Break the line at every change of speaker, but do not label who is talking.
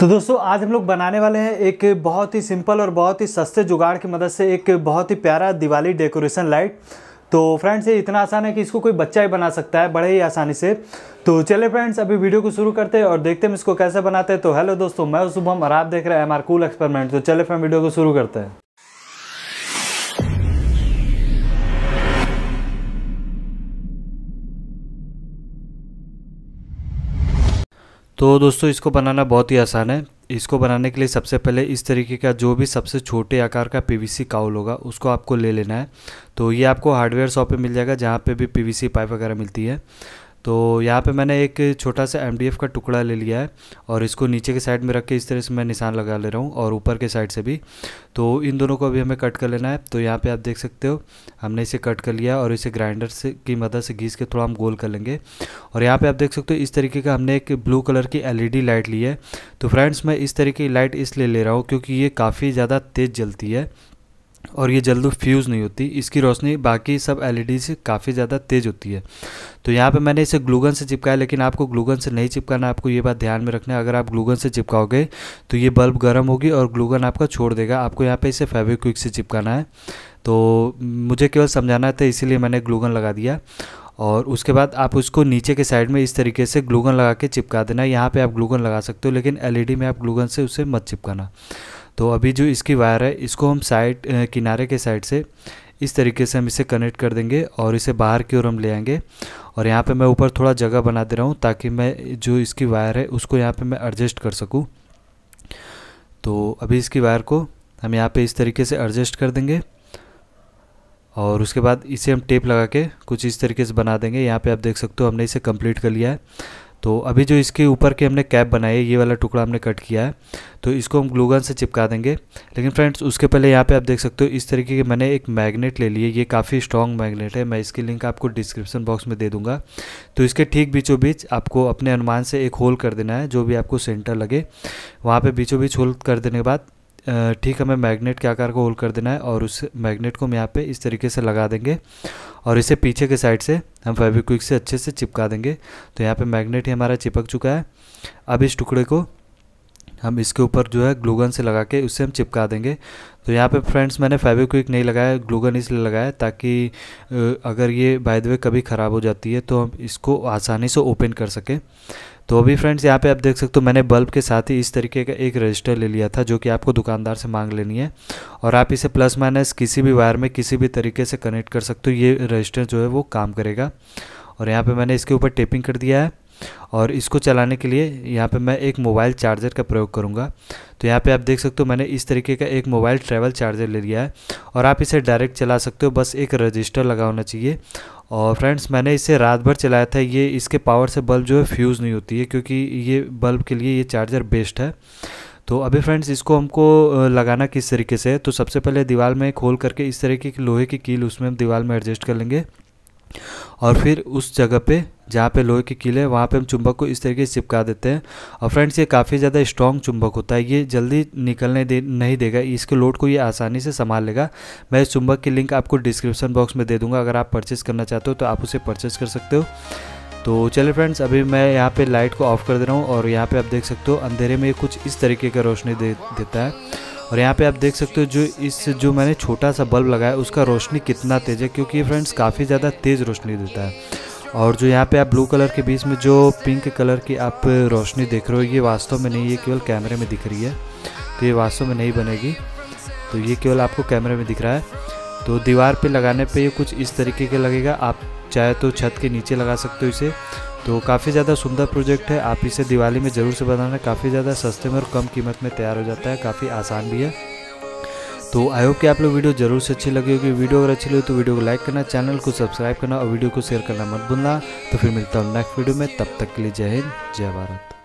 तो दोस्तों आज हम लोग बनाने वाले हैं एक बहुत ही सिंपल और बहुत ही सस्ते जुगाड़ की मदद से एक बहुत ही प्यारा दिवाली डेकोरेशन लाइट तो फ्रेंड्स ये इतना आसान है कि इसको कोई बच्चा ही बना सकता है बड़े ही आसानी से तो चले फ्रेंड्स अभी वीडियो को शुरू करते हैं और देखते हैं इसको कैसे बनाते हैं तो हेलो दोस्तों मैं शुभम और आप देख रहे हैं एम आर कूल एक्सपेरिमेंट तो चले फ्रेंड वीडियो को शुरू करते हैं तो दोस्तों इसको बनाना बहुत ही आसान है इसको बनाने के लिए सबसे पहले इस तरीके का जो भी सबसे छोटे आकार का पीवीसी काउल होगा उसको आपको ले लेना है तो ये आपको हार्डवेयर शॉप पे मिल जाएगा जहाँ पे भी पीवीसी पाइप वगैरह मिलती है तो यहाँ पे मैंने एक छोटा सा एम का टुकड़ा ले लिया है और इसको नीचे के साइड में रख के इस तरह से मैं निशान लगा ले रहा हूँ और ऊपर के साइड से भी तो इन दोनों को अभी हमें कट कर लेना है तो यहाँ पे आप देख सकते हो हमने इसे कट कर लिया और इसे ग्राइंडर से की मदद से घीस के थोड़ा हम गोल कर लेंगे और यहाँ पर आप देख सकते हो इस तरीके का हमने एक ब्लू कलर की एल e लाइट ली है तो फ्रेंड्स मैं इस तरीके की लाइट इसलिए ले रहा हूँ क्योंकि ये काफ़ी ज़्यादा तेज़ जलती है और ये जल्द फ्यूज़ नहीं होती इसकी रोशनी बाकी सब एलईडी से e काफ़ी ज़्यादा तेज़ होती है तो यहाँ पे मैंने इसे ग्लूगन से चिपकाया लेकिन आपको ग्लूगन से नहीं चिपकाना आपको ये बात ध्यान में रखना है अगर आप ग्लूगन से चिपकाओगे तो ये बल्ब गर्म होगी और ग्लूगन आपका छोड़ देगा आपको यहाँ पर इसे फेविक्विक से चिपकाना है तो मुझे केवल समझाना था इसीलिए मैंने ग्लूगन लगा दिया और उसके बाद आप उसको नीचे के साइड में इस तरीके से ग्लूगन लगा के चिपका देना यहाँ पर आप ग्लूगन लगा सकते हो लेकिन एल e में आप ग्लूगन से उसे मत चिपकाना तो अभी जो इसकी वायर है इसको हम साइड किनारे के साइड से इस तरीके से हम इसे कनेक्ट कर देंगे और इसे बाहर की ओर हम ले आएंगे और यहाँ पे मैं ऊपर थोड़ा जगह बना दे रहा हूँ ताकि मैं जो इसकी वायर है उसको यहाँ पे मैं एडजस्ट कर सकूँ तो अभी इसकी वायर को हम यहाँ पे इस तरीके से एडजस्ट कर देंगे और उसके बाद इसे हम टेप लगा के कुछ इस तरीके से बना देंगे यहाँ पर आप देख सकते हो हमने इसे कंप्लीट कर लिया है तो अभी जो इसके ऊपर की हमने कैप बनाई है ये वाला टुकड़ा हमने कट किया है तो इसको हम ग्लूगन से चिपका देंगे लेकिन फ्रेंड्स उसके पहले यहाँ पे आप देख सकते हो इस तरीके की मैंने एक मैग्नेट ले ली है ये काफ़ी स्ट्रॉन्ग मैग्नेट है मैं इसकी लिंक आपको डिस्क्रिप्शन बॉक्स में दे दूंगा तो इसके ठीक बीचों बीच आपको अपने अनुमान से एक होल कर देना है जो भी आपको सेंटर लगे वहाँ पर बीचों बीच होल कर देने के बाद ठीक हमें मैग्नेट के आकार को होल कर देना है और उस मैग्नेट को हम यहाँ पर इस तरीके से लगा देंगे और इसे पीछे के साइड से हम फेविक्विक से अच्छे से चिपका देंगे तो यहाँ पे मैग्नेट ही हमारा चिपक चुका है अब इस टुकड़े को हम इसके ऊपर जो है ग्लूगन से लगा के उससे हम चिपका देंगे तो यहाँ पे फ्रेंड्स मैंने फेविक्विक नहीं लगाया ग्लूगन इसलिए लगाया ताकि अगर ये बाय द वे कभी ख़राब हो जाती है तो हम इसको आसानी से ओपन कर सकें तो अभी फ्रेंड्स यहाँ पे आप देख सकते हो मैंने बल्ब के साथ ही इस तरीके का एक रजिस्टर ले लिया था जो कि आपको दुकानदार से मांग लेनी है और आप इसे प्लस माइनस किसी भी वायर में किसी भी तरीके से कनेक्ट कर सकते हो ये रजिस्टर जो है वो काम करेगा और यहाँ पर मैंने इसके ऊपर टेपिंग कर दिया है और इसको चलाने के लिए यहाँ पे मैं एक मोबाइल चार्जर का प्रयोग करूँगा तो यहाँ पे आप देख सकते हो मैंने इस तरीके का एक मोबाइल ट्रैवल चार्जर ले लिया है और आप इसे डायरेक्ट चला सकते हो बस एक रजिस्टर लगा होना चाहिए और फ्रेंड्स मैंने इसे रात भर चलाया था ये इसके पावर से बल्ब जो है फ्यूज़ नहीं होती है क्योंकि ये बल्ब के लिए ये चार्जर बेस्ट है तो अभी फ्रेंड्स इसको हमको लगाना किस तरीके से है तो सबसे पहले दीवार में खोल करके इस तरीके की लोहे की कील उसमें हम दीवार में एडजस्ट कर लेंगे और फिर उस जगह पे जहाँ पे लोहे के है वहाँ पे हम चुंबक को इस तरीके से चिपका देते हैं और फ्रेंड्स ये काफ़ी ज़्यादा स्ट्रॉन्ग चुंबक होता है ये जल्दी निकलने दे नहीं देगा इसके लोड को ये आसानी से संभाल लेगा मैं इस चुंबक की लिंक आपको डिस्क्रिप्शन बॉक्स में दे दूँगा अगर आप परचेस करना चाहते हो तो आप उसे परचेस कर सकते हो तो चलिए फ्रेंड्स अभी मैं यहाँ पर लाइट को ऑफ कर दे रहा हूँ और यहाँ पर आप देख सकते हो अंधेरे में कुछ इस तरीके का रोशनी दे देता है और यहाँ पे आप देख सकते हो जो इस जो मैंने छोटा सा बल्ब लगाया उसका रोशनी कितना तेज़ है क्योंकि ये फ्रेंड्स काफ़ी ज़्यादा तेज़ रोशनी देता है और जो यहाँ पे आप ब्लू कलर के बीच में जो पिंक कलर की आप रोशनी देख रहे हो ये वास्तव में नहीं ये केवल कैमरे में दिख रही है तो ये वास्तव में नहीं बनेगी तो ये केवल आपको कैमरे में दिख रहा है तो दीवार पे लगाने पे ये कुछ इस तरीके का लगेगा आप चाहे तो छत के नीचे लगा सकते हो इसे तो काफ़ी ज़्यादा सुंदर प्रोजेक्ट है आप इसे दिवाली में ज़रूर से बनाना काफ़ी ज़्यादा सस्ते में और कम कीमत में तैयार हो जाता है काफ़ी आसान भी है तो आई होप कि आप लोग वीडियो जरूर से अच्छी लगी होगी वीडियो अगर अच्छी लगी तो वीडियो को लाइक करना चैनल को सब्सक्राइब करना और वीडियो को शेयर करना मत भूलना तो फिर मिलता हूँ नेक्स्ट वीडियो में तब तक के लिए जय हिंद जय भारत